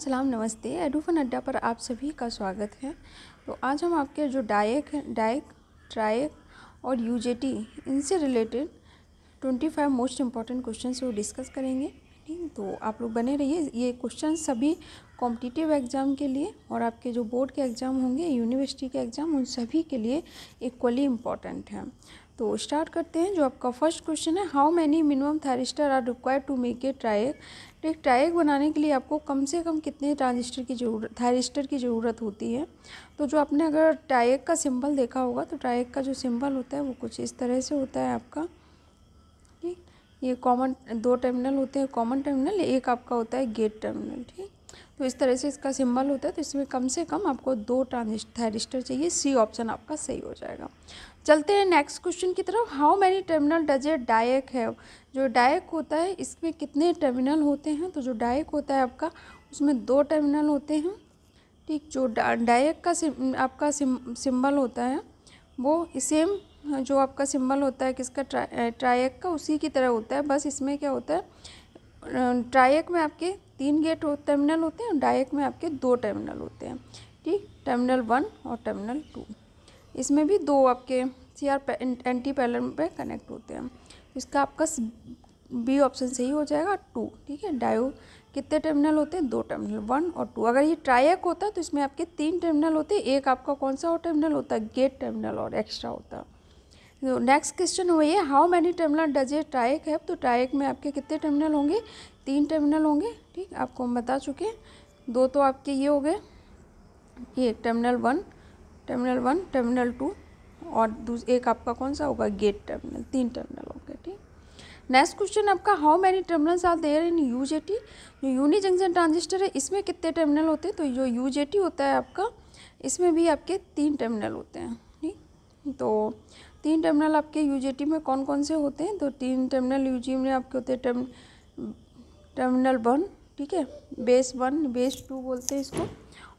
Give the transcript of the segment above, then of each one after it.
सलाम नमस्ते एडूफन अड्डा पर आप सभी का स्वागत है तो आज हम आपके जो डायक डायक ट्रायक और यूजेटी इनसे रिलेटेड 25 मोस्ट इम्पॉर्टेंट क्वेश्चन वो डिस्कस करेंगे ठीक तो आप लोग बने रहिए ये क्वेश्चन सभी कॉम्पिटिटिव एग्ज़ाम के लिए और आपके जो बोर्ड के एग्ज़ाम होंगे यूनिवर्सिटी के एग्ज़ाम उन सभी के लिए इक्वली इम्पॉर्टेंट हैं तो स्टार्ट करते हैं जो आपका फर्स्ट क्वेश्चन है how many minimum thyristor are required to make a triac तो एक ट्राइक बनाने के लिए आपको कम से कम कितने ट्रांजिस्टर की जरूरत थायरिस्टर की ज़रूरत होती है तो जो आपने अगर ट्राइक का सिंबल देखा होगा तो ट्राइक का जो सिंबल होता है वो कुछ इस तरह से होता है आपका ठीक ये कॉमन दो टर्मिनल होते हैं कॉमन टर्मिनल एक आपका होता है गेट टर्मिनल ठीक तो इस तरह से इसका सिंबल होता है तो इसमें कम से कम आपको दो ट्रांजिस्टर थायरिस्टर चाहिए सी ऑप्शन आपका सही हो जाएगा चलते हैं नेक्स्ट क्वेश्चन की तरफ how many terminal does a diac है जो डायक होता है इसमें कितने टर्मिनल होते हैं तो जो डायक होता है आपका उसमें दो टर्मिनल होते हैं ठीक जो डायक का सिम, आपका सिम, सिंबल होता है वो सेम जो आपका सिंबल होता है किसका ट्रा, ट्रायक eh, का उसी की तरह होता है बस इसमें क्या होता है ट्रायक अं, में आपके तीन गेट हो, टर्मिनल होते हैं डायक में आपके दो टर्मिनल होते हैं ठीक टर्मिनल वन और टर्मिनल टू इसमें भी दो आपके सी आर एंटी पैलर पे कनेक्ट होते हैं इसका आपका बी ऑप्शन सही हो जाएगा टू ठीक है डायो कितने टर्मिनल होते हैं दो टर्मिनल वन और टू अगर ये ट्रायक होता तो इसमें आपके तीन टर्मिनल होते एक आपका कौन सा और टर्मिनल होता है गेट टर्मिनल और एक्स्ट्रा होता नेक्स्ट तो क्वेश्चन वही है हाउ मैनी टर्मिनल डज ये ट्राइक है तो ट्राइक में आपके कितने टर्मिनल होंगे तीन टर्मिनल होंगे ठीक आपको हम बता चुके दो तो आपके ये हो गए ये terminal one terminal one terminal two और एक आपका कौन सा होगा गेट टर्मिनल तीन टर्मिनल हो गया ठीक नेक्स्ट क्वेश्चन आपका how many terminals are there in U J T जो यूनि जंक्शन ट्रांजिस्टर है इसमें कितने टर्मिनल होते हैं तो जो यू जे टी होता है आपका इसमें भी आपके तीन टर्मिनल होते हैं ठीक तो तीन टर्मिनल आपके यू जे टी में कौन कौन से होते हैं तो तीन टर्मिनल यू जी में आपके होते हैं टर्मिनल वन ठीक है बेस वन बेस टू बोलते हैं इसको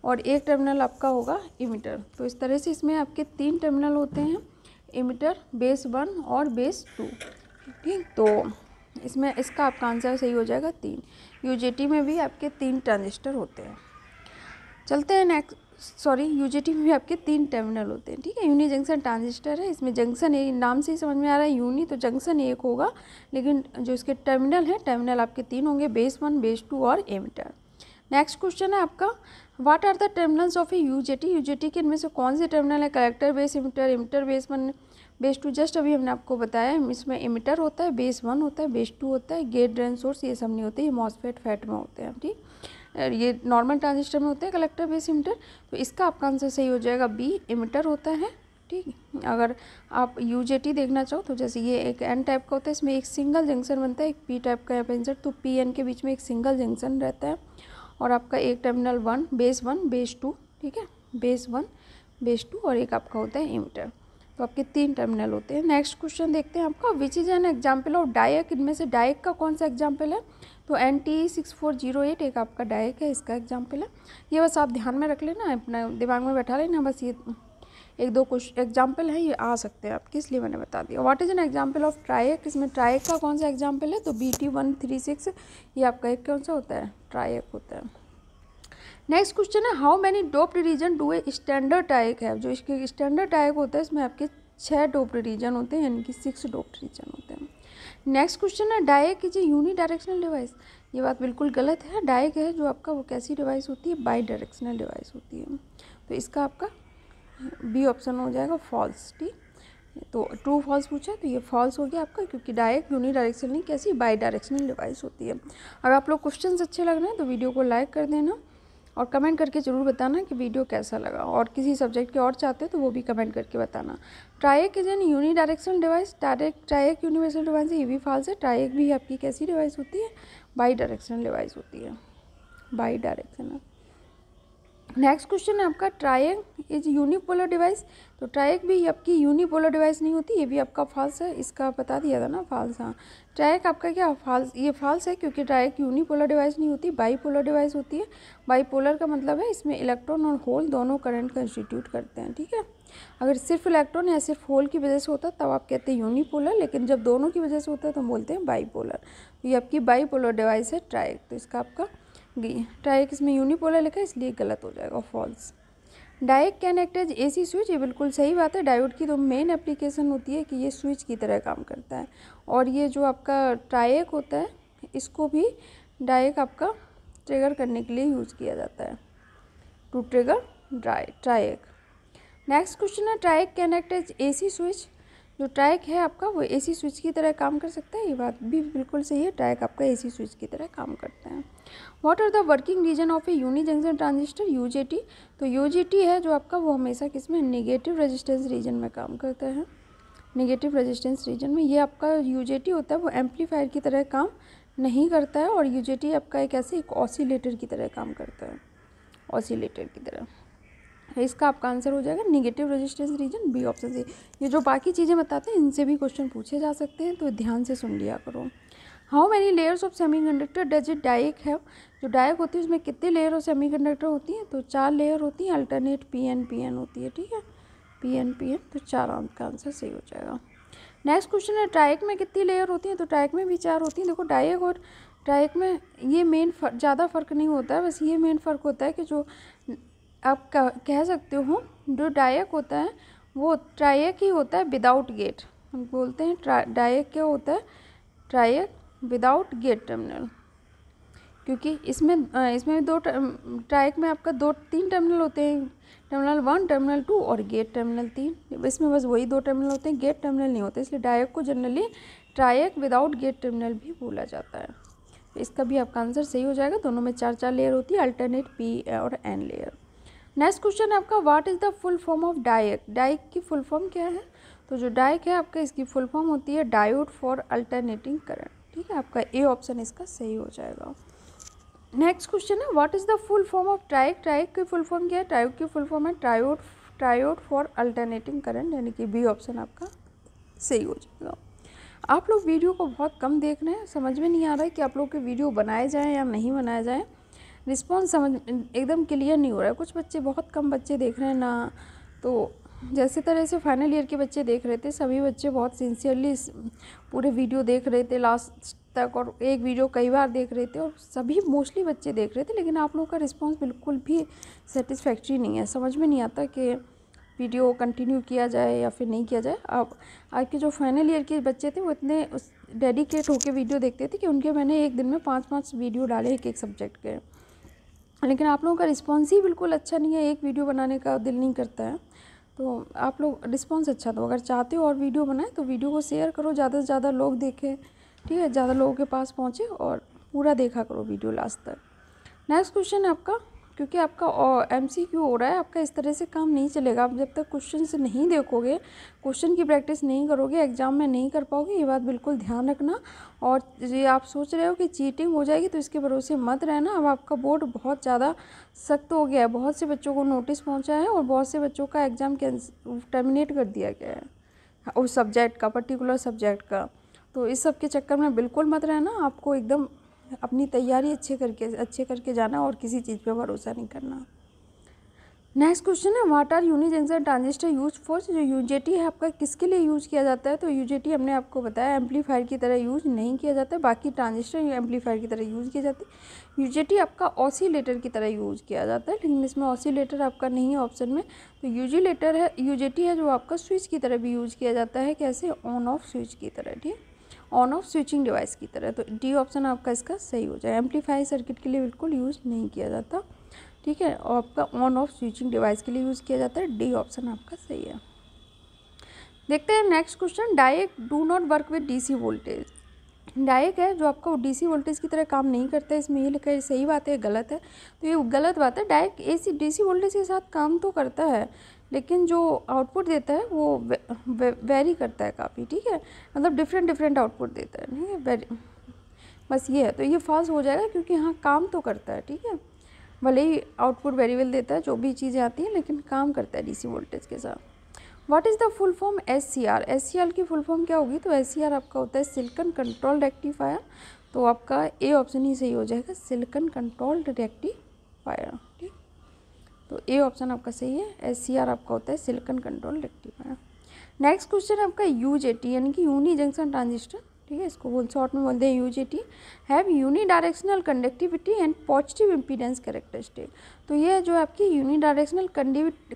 और एक टर्मिनल आपका होगा इमीटर तो इस तरह से इसमें आपके तीन टर्मिनल होते हैं इमिटर बेस वन और बेस टू ठीक तो इसमें इसका आपका आंसर सही हो जाएगा तीन यूजेटी में भी आपके तीन ट्रांजिस्टर होते हैं चलते हैं नेक्स्ट सॉरी यूजेटी में भी आपके तीन टर्मिनल होते हैं ठीक है यूनि जंक्शन ट्रांजिस्टर है इसमें जंक्शन ए नाम से ही समझ में आ रहा है यूनि तो जंक्शन एक होगा लेकिन जो इसके टर्मिनल हैं टर्मिनल आपके तीन होंगे बेस वन बेस टू और एमिटर नेक्स्ट क्वेश्चन है आपका what are the terminals of a J T के इनमें से कौन से टर्मिनल है collector base emitter emitter base one base two just अभी हमने आपको बताया इसमें इमिटर होता है बेस वन होता है बेस टू होता है गेट ड्रेन सोर्स ये सब नहीं होते ये मॉसफेट फैट में होते हैं ठीक ये नॉर्मल ट्रांजिस्टर में होते हैं कलेक्टर बेस इमिटर तो इसका आपका आंसर सही हो जाएगा बी इमिटर होता है ठीक अगर आप यू देखना चाहो तो जैसे ये एक एन टाइप का होता है इसमें एक सिंगल जंक्शन बनता है एक पी टाइप का यहाँ पर इंसर्ट तो पी एन के बीच में एक सिंगल जंक्शन रहता है और आपका एक terminal one base one base two ठीक है बेस वन बेस टू और एक आपका होता है इमिटर तो आपके तीन टर्मिनल होते हैं नेक्स्ट क्वेश्चन देखते हैं आपका which is an example of diac इनमें से डायक का कौन सा एग्जाम्पल है तो N T six four zero eight एक आपका डायक है इसका एग्जाम्पल है ये बस आप ध्यान में रख लेना अपना दिमाग में बैठा लेना बस ये एक दो क्वेश्चन एग्जाम्पल हैं ये आ सकते हैं आपके इसलिए मैंने बता दिया what is an example of triac इसमें ट्राइक का कौन सा एग्जाम्पल है तो B T one three six ये आपका एक कौन सा होता है ट्राइक होता है नेक्स्ट क्वेश्चन है how many doped region do a standard triac है जो इसके स्टैंडर्ड टाइक होता है इसमें आपके छः डोप्ड रीजन होते हैं यानी कि सिक्स डोप्ड रीजन होते हैं नेक्स्ट क्वेश्चन है diac is a unidirectional device ये बात बिल्कुल गलत है डायक है जो आपका वो कैसी डिवाइस होती है बाई डायरेक्शनल डिवाइस होती है तो इसका आपका बी ऑप्शन हो जाएगा फॉल्स टी तो ट्रू फॉल्स पूछा तो ये फॉल्स हो गया आपका क्योंकि डायरेक्ट यूनी डायरेक्शनल नहीं कैसी बाई डायरेक्शनल डिवाइस होती है अगर आप लोग क्वेश्चन अच्छे लग रहे हैं तो वीडियो को लाइक कर देना और कमेंट करके ज़रूर बताना कि वीडियो कैसा लगा और किसी सब्जेक्ट के और चाहते हैं तो वो भी कमेंट करके बताना triac is an unidirection device direct triac universal device ये भी फाल्स है ट्राइक भी आपकी कैसी डिवाइस होती है बाई डायरेक्शनल डिवाइस होती है बाई डायरेक्शनल नेक्स्ट क्वेश्चन आपका ट्राइंग इज यूनिपोलर डिवाइस तो ट्राइक भी आपकी यूनिपोलर डिवाइस नहीं होती ये भी आपका फॉल्स है इसका बता दिया था ना फॉल्स हाँ ट्राइक आपका क्या फॉल्स ये फॉल्स है क्योंकि ट्राइक यूनिपोलर डिवाइस नहीं होती बाईपोलर डिवाइस होती है बाईपोलर का मतलब है इसमें इलेक्ट्रॉन और होल दोनों करंट कंस्टिट्यूट करते हैं ठीक है अगर सिर्फ इलेक्ट्रॉन या सिर्फ होल की वजह से होता तब आप कहते हैं यूनिपोलर लेकिन जब दोनों की वजह से होता है तो हम बोलते हैं बाईपोलर तो ये आपकी बाईपोलर डिवाइस है ट्रायक तो इसका आपका डायरेक्ट इसमें यूनिपोलर लिखा है इसलिए गलत हो जाएगा false diac can act as AC switch ये बिल्कुल सही बात है डायोड की तो मेन एप्लीकेशन होती है कि ये स्विच की तरह काम करता है और ये जो आपका ट्रायक होता है इसको भी डायरेक्ट आपका ट्रिगर करने के लिए यूज किया जाता है टू ट्रिगर ड्राई ट्रायक नेक्स्ट क्वेश्चन है triac can act as AC switch जो ट्रैक है आपका वो एसी स्विच की तरह काम कर सकता है ये बात भी बिल्कुल सही है ट्रैक आपका एसी स्विच की तरह काम करता है what are the working region of a unijunction transistor UJT तो यूजेटी है जो आपका वो हमेशा किस में निगेटिव रजिस्टेंस रीजन में काम करता है नेगेटिव रजिस्टेंस रीजन में ये आपका यूजेटी होता है वो एम्पलीफायर की तरह काम नहीं करता है और यूजेटी आपका एक ऐसे एक ऑसिलेटर की तरह काम करता है ऑसिलेटर की तरह है इसका आपका आंसर हो जाएगा negative resistance region B option से ये जो बाकी चीज़ें बताते हैं इनसे भी क्वेश्चन पूछे जा सकते हैं तो ध्यान से सुन लिया करो how many layers of semiconductor does it diac है जो डायक होती है उसमें कितने लेयर ऑफ सेमी कंडक्टर होती हैं तो चार लेयर होती हैं alternate P N P N होती है ठीक है पी एन पी एन तो चार का आंसर सही हो जाएगा नेक्स्ट क्वेश्चन है डाइक में कितनी लेयर होती हैं तो डाइक में भी चार होती हैं देखो डायक और डाइक में ये मेन ज़्यादा फर्क नहीं होता है बस ये मेन फ़र्क होता है कि जो आप कह सकते हो जो डायक होता है वो ट्रायक ही होता है विदाउट गेट हम बोलते हैं डायक क्या होता है ट्रायक विदाउट गेट टर्मिनल क्योंकि इसमें इसमें दो ट्रायक में आपका दो तीन टर्मिनल होते हैं टर्मिनल वन टर्मिनल टू और गेट टर्मिनल तीन इसमें बस वही दो टर्मिनल होते हैं गेट टर्मिनल नहीं होते इसलिए डायक को generally triac without gate terminal भी बोला जाता है तो इसका भी आपका आंसर सही हो जाएगा दोनों में चार चार लेयर होती है अल्टरनेट पी और एन लेयर नेक्स्ट क्वेश्चन है आपका what is the full form of diac diac की फुल फॉर्म क्या है तो जो डाइक है आपका इसकी फुल फॉर्म होती है डायोड फॉर अल्टरनेटिंग करंट ठीक है आपका ए ऑप्शन इसका सही हो जाएगा नेक्स्ट क्वेश्चन है what is the full form of triac triac की फुल फॉर्म क्या है ट्राइक की फुल फॉर्म है triode triode for alternating current यानी कि बी ऑप्शन आपका सही हो जाएगा आप लोग वीडियो को बहुत कम देख रहे हैं समझ में नहीं आ रहा है कि आप लोग के वीडियो बनाए जाएँ या नहीं बनाए जाएँ रिस्पॉन्स समझ एकदम क्लियर नहीं हो रहा है कुछ बच्चे बहुत कम बच्चे देख रहे हैं ना तो जैसे तरह से फाइनल ईयर के बच्चे देख रहे थे सभी बच्चे बहुत सिंसियरली पूरे वीडियो देख रहे थे लास्ट तक और एक वीडियो कई बार देख रहे थे और सभी मोस्टली बच्चे देख रहे थे लेकिन आप लोगों का रिस्पॉन्स बिल्कुल भी सेटिस्फैक्ट्री नहीं है समझ में नहीं आता कि वीडियो कंटिन्यू किया जाए या फिर नहीं किया जाए अब आपके जो फाइनल ईयर के बच्चे थे वो इतने उस डेडिकेट होकर वीडियो देखते थे कि उनके मैंने एक दिन में पाँच पाँच वीडियो डाले एक एक सब्जेक्ट के लेकिन आप लोगों का रिस्पॉन्स ही बिल्कुल अच्छा नहीं है एक वीडियो बनाने का दिल नहीं करता है तो आप लोग रिस्पॉन्स अच्छा दो अगर चाहते हो और वीडियो बनाए तो वीडियो को शेयर करो ज़्यादा से ज़्यादा लोग देखें ठीक है ज़्यादा लोगों के पास पहुँचे और पूरा देखा करो वीडियो लास्ट तक नेक्स्ट क्वेश्चन है आपका क्योंकि आपका एम सी क्यू हो रहा है आपका इस तरह से काम नहीं चलेगा आप जब तक क्वेश्चन नहीं देखोगे क्वेश्चन की प्रैक्टिस नहीं करोगे एग्जाम में नहीं कर पाओगे ये बात बिल्कुल ध्यान रखना और ये आप सोच रहे हो कि चीटिंग हो जाएगी तो इसके भरोसे मत रहना अब आपका बोर्ड बहुत ज़्यादा सख्त हो गया है बहुत से बच्चों को नोटिस पहुँचा है और बहुत से बच्चों का एग्ज़ाम टर्मिनेट कर दिया गया है उस सब्जेक्ट का पर्टिकुलर सब्जेक्ट का तो इस सब के चक्कर में बिल्कुल मत रहना आपको एकदम अपनी तैयारी अच्छे करके अच्छे करके जाना और किसी चीज़ पे भरोसा नहीं करना नेक्स्ट क्वेश्चन है what are unijunction transistor use for जो यूजेटी है आपका किसके लिए यूज़ किया जाता है तो यूजेटी हमने आपको बताया एम्पलीफायर की तरह यूज़ नहीं किया जाता बाकी ट्रांजिस्टर एम्पलीफायर की तरह यूज़ किया जाती है यूजेटी आपका ऑसीलेटर की तरह यूज़ किया जाता है लेकिन इसमें ऑसीलेटर आपका नहीं है ऑप्शन में तो यूजीलेटर है यूजेटी है जो आपका स्विच की तरह भी यूज़ किया जाता है कैसे ऑन ऑफ स्विच की तरह ठीक ऑन ऑफ स्विचिंग डिवाइस की तरह तो डी ऑप्शन आपका इसका सही हो जाए एम्पलीफाई सर्किट के लिए बिल्कुल यूज़ नहीं किया जाता ठीक है और आपका ऑन ऑफ स्विचिंग डिवाइस के लिए यूज़ किया जाता है डी ऑप्शन आपका सही है देखते हैं next question diac do not work with DC voltage diac है जो आपका डीसी वोल्टेज की तरह काम नहीं करता है इसमें ये लिखा है सही बात है गलत है तो ये गलत बात है डायक एसी डीसी वोल्टेज के साथ काम तो करता है लेकिन जो आउटपुट देता है वो वे, वे, वेरी करता है काफ़ी ठीक है मतलब डिफरेंट डिफरेंट आउटपुट देता है ठीक है वेरी बस ये है तो ये फास्ट हो जाएगा क्योंकि हाँ काम तो करता है ठीक है भले ही आउटपुट वेरी वेल देता है जो भी चीज़ें आती हैं लेकिन काम करता है डीसी वोल्टेज के साथ what is the full form S C R S C R की फुल फॉर्म क्या होगी तो एस सी आर आपका होता है सिल्कन कंट्रोल रेक्टिफायर तो आपका ए ऑप्शन ही सही हो जाएगा सिल्कन कंट्रोल रेक्टिफायर ठीक तो ए ऑप्शन आपका सही है एस सी आर आपका होता है silicon control rectifier next question आपका यू जे टी यानी कि यूनी जंक्शन ट्रांजिस्टर ठीक है इसको बोल शॉर्ट में बोलते हैं U J T have unidirectional conductivity and positive impedance characteristic तो ये जो आपकी यूनी डायरेक्शनल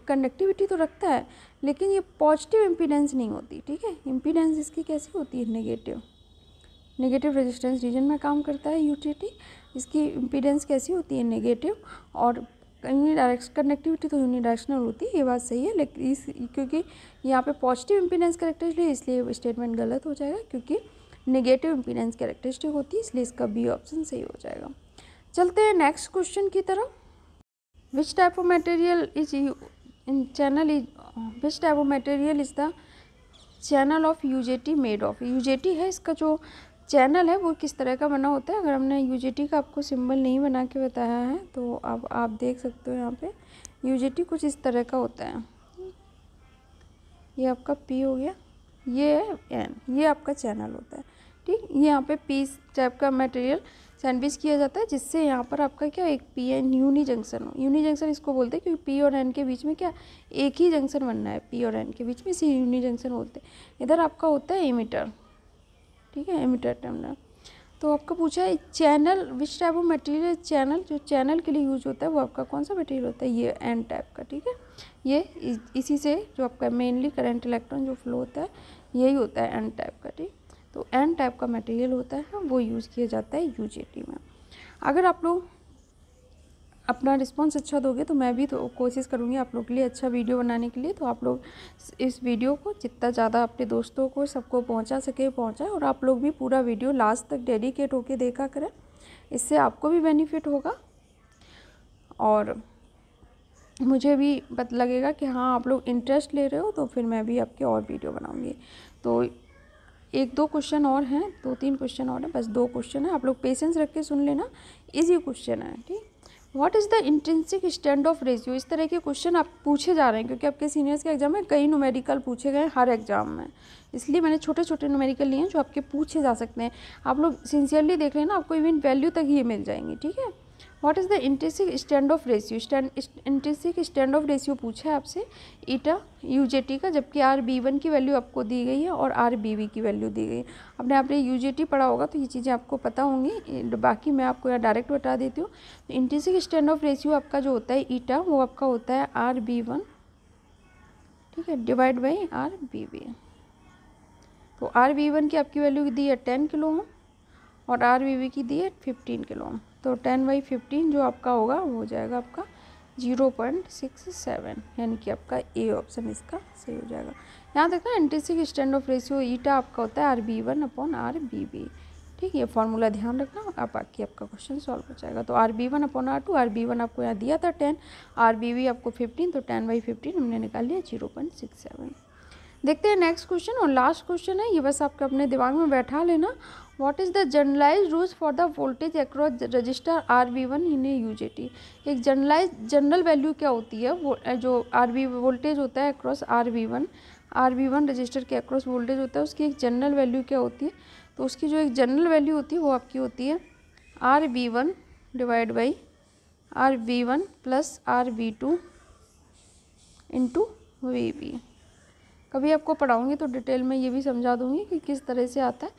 कंडक्टिविटी तो रखता है लेकिन ये पॉजिटिव इम्पीडेंस नहीं होती ठीक है इम्पीडेंस इसकी कैसी होती है नेगेटिव नेगेटिव रेजिस्टेंस रीजन में काम करता है यूटीटी इसकी इम्पीडेंस कैसी होती है नेगेटिव और यूनिडायरेक्श कनेक्टिविटी तो यूनिडायरेक्शनल होती है ये बात सही है लेकिन इस क्योंकि यहाँ पे पॉजिटिव इम्पीडेंस करेक्टरिस्टिक इसलिए स्टेटमेंट गलत हो जाएगा क्योंकि नेगेटिव इम्पीडेंस करेक्टरिस्टिक होती है इसलिए इसका बी ऑप्शन सही हो जाएगा चलते हैं नेक्स्ट क्वेश्चन की तरफ which type of material is in channel is is the channel of U J T made of U J T है इसका जो चैनल है वो किस तरह का बना होता है अगर हमने यू का आपको सिंबल नहीं बना के बताया है तो अब आप देख सकते हो यहाँ पे यू कुछ इस तरह का होता है ये आपका पी हो गया ये है एन ये आपका चैनल होता है ठीक यहाँ पे पीस टाइप का मटेरियल सैंडविच किया जाता है जिससे यहाँ पर आपका क्या एक पी एन यूनी जंक्शन हो यूनी जंक्शन इसको बोलते हैं क्योंकि पी और एन के बीच में क्या एक ही जंक्शन बनना है पी और एन के बीच में इसे यूनी जंक्शन बोलते हैं इधर आपका होता है एमिटर ठीक है एमिटर टर्मिनल तो आपका पूछा है channel which type of material channel जो चैनल के लिए यूज होता है वो आपका कौन सा मटेरियल होता है ये एन टाइप का ठीक है ये इसी से जो आपका मेनली करंट इलेक्ट्रॉन जो फ्लो होता है यही होता है एन टाइप का ठीक तो एन टाइप का मटेरियल होता है वो यूज़ किया जाता है यू में अगर आप लोग अपना रिस्पांस अच्छा दोगे तो मैं भी तो कोशिश करूँगी आप लोग के लिए अच्छा वीडियो बनाने के लिए तो आप लोग इस वीडियो को जितना ज़्यादा अपने दोस्तों को सबको पहुँचा सके पहुँचाए और आप लोग भी पूरा वीडियो लास्ट तक डेडिकेट होके देखा करें इससे आपको भी बेनिफिट होगा और मुझे भी पता लगेगा कि हाँ आप लोग इंटरेस्ट ले रहे हो तो फिर मैं भी आपके और वीडियो बनाऊँगी तो एक दो क्वेश्चन और हैं दो तीन क्वेश्चन और हैं बस दो क्वेश्चन है आप लोग पेशेंस रख के सुन लेना इजी क्वेश्चन है ठीक what is the intrinsic stand off ratio इस तरह के क्वेश्चन आप पूछे जा रहे हैं क्योंकि आपके सीनियर्स के एग्जाम में कई नोमेडिकल पूछे गए हर एग्जाम में इसलिए मैंने छोटे छोटे नोमेडिकल लिए हैं जो आपके पूछे जा सकते हैं आप लोग सिंसियरली देख रहे हैं ना आपको इवन वैल्यू तक ये मिल जाएंगी ठीक है what is the intrinsic stand off ratio stand intrinsic stand off ratio पूछा है आपसे ईटा टी का जबकि आर बी वन की वैल्यू आपको दी गई है और आर बी वी की वैल्यू दी गई है आपने जे टी पढ़ा होगा तो ये चीज़ें आपको पता होंगी बाकी मैं आपको यहाँ डायरेक्ट बता देती हूँ तो इंटेसिक स्टैंड ऑफ रेशियो आपका जो होता है ईटा वो आपका होता है आर बी वन ठीक है divide by R B V तो आर बी वन की आपकी वैल्यू दी है टेन किलो ओम और आर बी वी की दी है फिफ्टीन किलो ओम तो टेन बाई फिफ्टीन जो आपका होगा वो हो जाएगा आपका जीरो पॉइंट सिक्स सेवन यानी कि आपका ए ऑप्शन इसका सही हो जाएगा यहाँ देखना intrinsic stand off ratio eta आपका होता है R B one upon R B B ठीक है फॉर्मूला ध्यान रखना आप बाकी आपका क्वेश्चन सॉल्व हो जाएगा तो R B one upon R two R B one आपको यहाँ दिया था टेन आर बी बी आपको फिफ्टीन तो टेन बाई फिफ्टीन हमने निकाल लिया जीरो पॉइंट सिक्स सेवन देखते हैं नेक्स्ट क्वेश्चन और लास्ट क्वेश्चन है ये बस आपके अपने दिमाग में बैठा लेना what is the generalize rules for the voltage across resistor R B one in a U J T एक जर्नलाइज जनरल वैल्यू क्या होती है जो आर वी वोल्टेज होता है across R B one R B one resistor के across voltage होता है उसकी एक जनरल वैल्यू क्या होती है तो उसकी जो एक जनरल वैल्यू होती है वो आपकी होती है R B one divide by R B one plus R B two into V B कभी आपको पढ़ाऊँगी तो डिटेल में ये भी समझा दूँगी कि किस तरह से आता है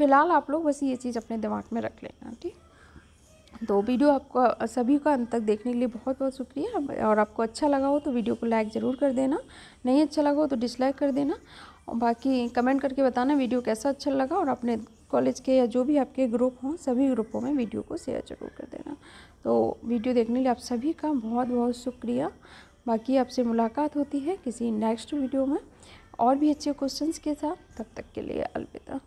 फ़िलहाल आप लोग बस ये चीज़ अपने दिमाग में रख लेना ठीक तो वीडियो आपको सभी का अंत तक देखने के लिए बहुत बहुत शुक्रिया और आपको अच्छा लगा हो तो वीडियो को लाइक ज़रूर कर देना नहीं अच्छा लगा हो तो डिसलाइक कर देना और बाकी कमेंट करके बताना वीडियो कैसा अच्छा लगा और अपने कॉलेज के या जो भी आपके ग्रुप हों सभी ग्रुपों में वीडियो को शेयर जरूर कर देना तो वीडियो देखने के लिए आप सभी का बहुत बहुत शुक्रिया बाकी आपसे मुलाकात होती है किसी नेक्स्ट वीडियो में और भी अच्छे क्वेश्चंस के साथ तब तक के लिए अलविदा